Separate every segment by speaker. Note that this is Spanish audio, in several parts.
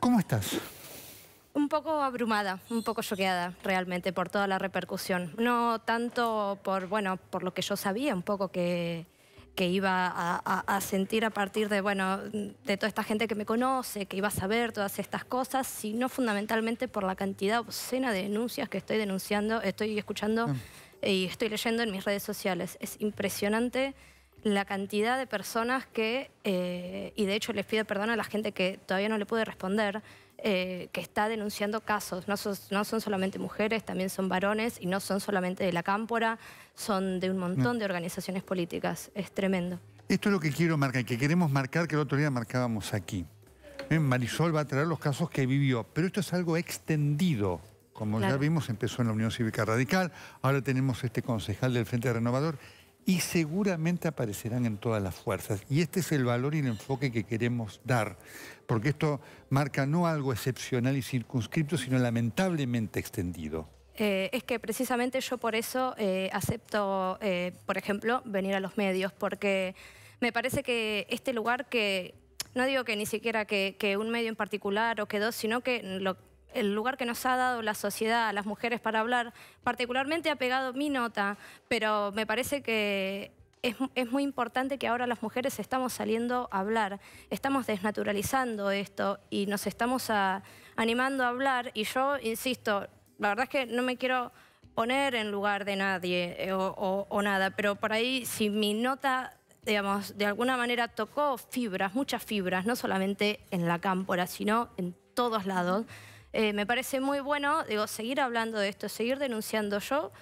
Speaker 1: ¿Cómo
Speaker 2: estás? Un poco abrumada, un poco choqueada realmente por toda la repercusión. No tanto por, bueno, por lo que yo sabía un poco que, que iba a, sentir a partir de, bueno, de toda esta gente que me conoce, que iba a saber todas estas cosas, sino fundamentalmente por la cantidad obscena de denuncias que estoy denunciando, estoy escuchando ah. y estoy leyendo en mis redes sociales. Es impresionante la cantidad de personas que, eh, y de hecho les pido perdón a la gente que todavía no le pude responder, eh, que está denunciando casos. No, son solamente mujeres, también son varones y no son solamente de la cámpora, son de un montón de organizaciones políticas. Es tremendo.
Speaker 1: Esto es lo que quiero marcar, que queremos marcar, que el otro día marcábamos aquí. Eh, Marisol va a traer los casos que vivió, pero esto es algo extendido. Como ya vimos, empezó en la Unión Cívica Radical, ahora tenemos este concejal del Frente Renovador y seguramente aparecerán en todas las fuerzas. Y este es el valor y el enfoque que queremos dar, porque esto marca no algo excepcional y circunscripto, sino lamentablemente extendido.
Speaker 2: Eh, es que precisamente yo por eso eh, acepto, eh, por ejemplo, venir a los medios, porque me parece que este lugar que, no digo que ni siquiera que, un medio en particular o que dos, sino que lo, el lugar que nos ha dado la sociedad, las mujeres para hablar, particularmente ha pegado mi nota, pero me parece que es, muy importante que ahora las mujeres estamos saliendo a hablar, estamos desnaturalizando esto y nos estamos animando a hablar y yo insisto, la verdad es que no me quiero poner en lugar de nadie eh, o, o nada, pero por ahí si mi nota digamos, de alguna manera tocó fibras, muchas fibras, no solamente en la cámpora, sino en todos lados. Eh, me parece muy bueno, digo, seguir hablando de esto, seguir denunciando. Yo,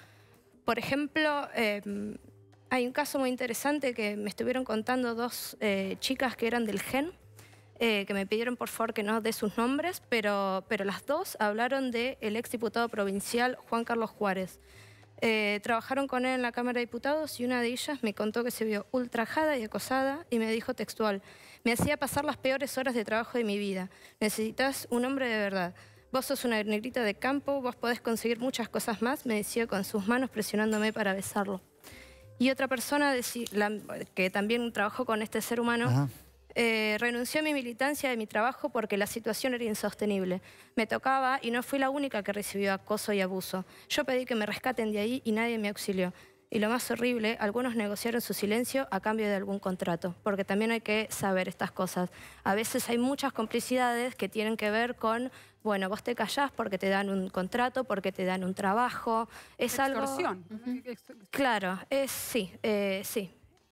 Speaker 2: por ejemplo, em, hay un caso muy interesante que me estuvieron contando dos eh, chicas que eran del GEN, eh, que me pidieron por favor que no dé sus nombres, pero, pero las dos hablaron del exdiputado provincial Juan Carlos Juárez. trabajaron con él en la Cámara de Diputados y una de ellas me contó que se vio ultrajada y acosada y me dijo textual, me hacía pasar las peores horas de trabajo de mi vida, necesitas un hombre de verdad. Vos sos una negrita de campo, vos podés conseguir muchas cosas más, me decía con sus manos presionándome para besarlo. Y otra persona que también trabajó con este ser humano eh, renunció a mi militancia de mi trabajo porque la situación era insostenible. Me tocaba y no fui la única que recibió acoso y abuso. Yo pedí que me rescaten de ahí y nadie me auxilió. Y lo más horrible, algunos negociaron su silencio a cambio de algún contrato, porque también hay que saber estas cosas. A veces hay muchas complicidades que tienen que ver con, bueno, vos te callás porque te dan un contrato, porque te dan un trabajo. Es Extorsión. algo... Claro, es, sí, eh, sí.